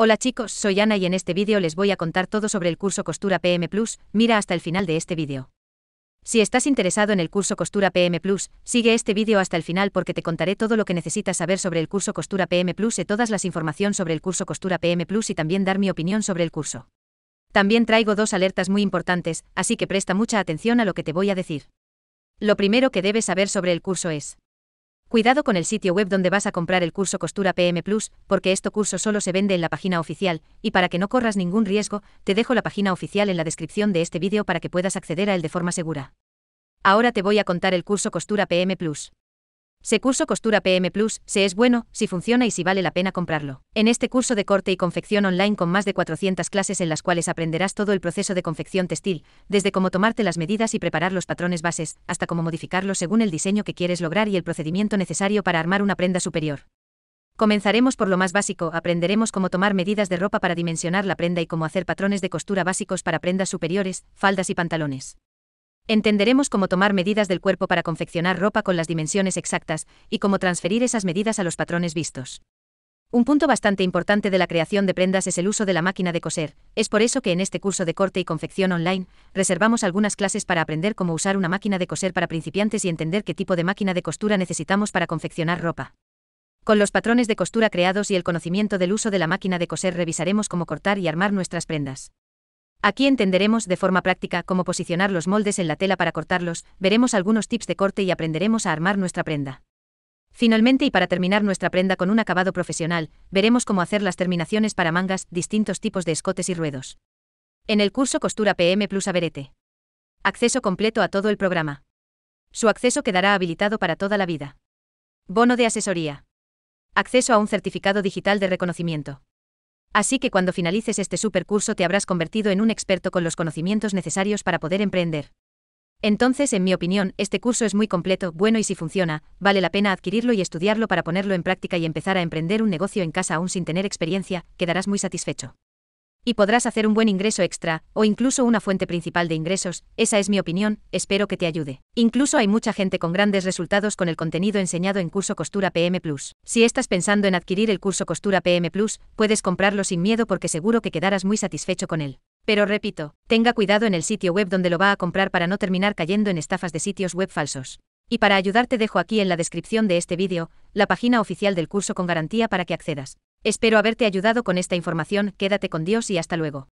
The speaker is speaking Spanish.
Hola chicos, soy Ana y en este vídeo les voy a contar todo sobre el curso Costura PM Plus, mira hasta el final de este vídeo. Si estás interesado en el curso Costura PM Plus, sigue este vídeo hasta el final porque te contaré todo lo que necesitas saber sobre el curso Costura PM Plus y todas las información sobre el curso Costura PM Plus y también dar mi opinión sobre el curso. También traigo dos alertas muy importantes, así que presta mucha atención a lo que te voy a decir. Lo primero que debes saber sobre el curso es Cuidado con el sitio web donde vas a comprar el curso Costura PM Plus, porque este curso solo se vende en la página oficial, y para que no corras ningún riesgo, te dejo la página oficial en la descripción de este vídeo para que puedas acceder a él de forma segura. Ahora te voy a contar el curso Costura PM Plus. Se curso costura PM Plus, se es bueno, si funciona y si vale la pena comprarlo. En este curso de corte y confección online con más de 400 clases en las cuales aprenderás todo el proceso de confección textil, desde cómo tomarte las medidas y preparar los patrones bases, hasta cómo modificarlos según el diseño que quieres lograr y el procedimiento necesario para armar una prenda superior. Comenzaremos por lo más básico, aprenderemos cómo tomar medidas de ropa para dimensionar la prenda y cómo hacer patrones de costura básicos para prendas superiores, faldas y pantalones. Entenderemos cómo tomar medidas del cuerpo para confeccionar ropa con las dimensiones exactas y cómo transferir esas medidas a los patrones vistos. Un punto bastante importante de la creación de prendas es el uso de la máquina de coser, es por eso que en este curso de corte y confección online, reservamos algunas clases para aprender cómo usar una máquina de coser para principiantes y entender qué tipo de máquina de costura necesitamos para confeccionar ropa. Con los patrones de costura creados y el conocimiento del uso de la máquina de coser revisaremos cómo cortar y armar nuestras prendas. Aquí entenderemos de forma práctica cómo posicionar los moldes en la tela para cortarlos, veremos algunos tips de corte y aprenderemos a armar nuestra prenda. Finalmente y para terminar nuestra prenda con un acabado profesional, veremos cómo hacer las terminaciones para mangas, distintos tipos de escotes y ruedos. En el curso Costura PM Plus Averete. Acceso completo a todo el programa. Su acceso quedará habilitado para toda la vida. Bono de asesoría. Acceso a un certificado digital de reconocimiento. Así que cuando finalices este supercurso te habrás convertido en un experto con los conocimientos necesarios para poder emprender. Entonces, en mi opinión, este curso es muy completo, bueno y si funciona, vale la pena adquirirlo y estudiarlo para ponerlo en práctica y empezar a emprender un negocio en casa aún sin tener experiencia, quedarás muy satisfecho y podrás hacer un buen ingreso extra, o incluso una fuente principal de ingresos, esa es mi opinión, espero que te ayude. Incluso hay mucha gente con grandes resultados con el contenido enseñado en Curso Costura PM Plus. Si estás pensando en adquirir el Curso Costura PM Plus, puedes comprarlo sin miedo porque seguro que quedarás muy satisfecho con él. Pero repito, tenga cuidado en el sitio web donde lo va a comprar para no terminar cayendo en estafas de sitios web falsos. Y para ayudarte dejo aquí en la descripción de este vídeo, la página oficial del curso con garantía para que accedas. Espero haberte ayudado con esta información, quédate con Dios y hasta luego.